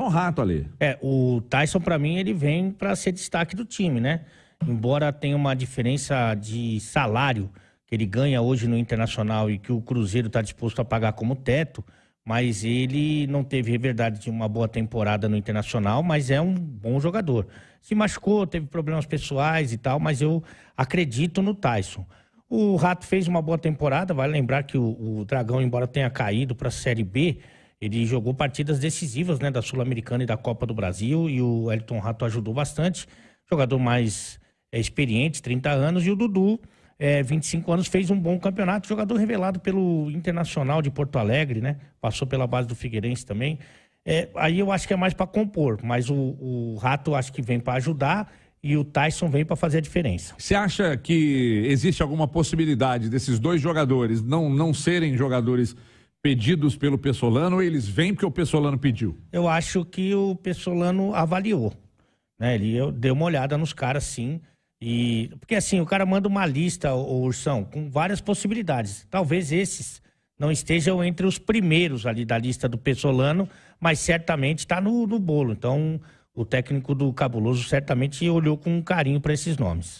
o Rato ali. É, o Tyson, para mim, ele vem para ser destaque do time, né? Embora tenha uma diferença de salário que ele ganha hoje no Internacional e que o Cruzeiro está disposto a pagar como teto, mas ele não teve, é verdade, uma boa temporada no Internacional, mas é um bom jogador. Se machucou, teve problemas pessoais e tal, mas eu acredito no Tyson. O Rato fez uma boa temporada, vale lembrar que o, o Dragão, embora tenha caído para a Série B, ele jogou partidas decisivas né, da Sul-Americana e da Copa do Brasil e o Elton Rato ajudou bastante. Jogador mais é, experiente, 30 anos, e o Dudu, é, 25 anos, fez um bom campeonato. Jogador revelado pelo Internacional de Porto Alegre, né? Passou pela base do Figueirense também. É, aí eu acho que é mais para compor, mas o, o Rato acho que vem para ajudar e o Tyson vem para fazer a diferença. Você acha que existe alguma possibilidade desses dois jogadores não, não serem jogadores pedidos pelo Pessolano, eles vêm porque o Pessolano pediu? Eu acho que o Pessolano avaliou. Né? Ele deu uma olhada nos caras, sim. E, porque assim, o cara manda uma lista, o Ursão, com várias possibilidades. Talvez esses não estejam entre os primeiros ali da lista do Pessolano, mas certamente está no, no bolo. Então, o técnico do Cabuloso certamente olhou com carinho para esses nomes.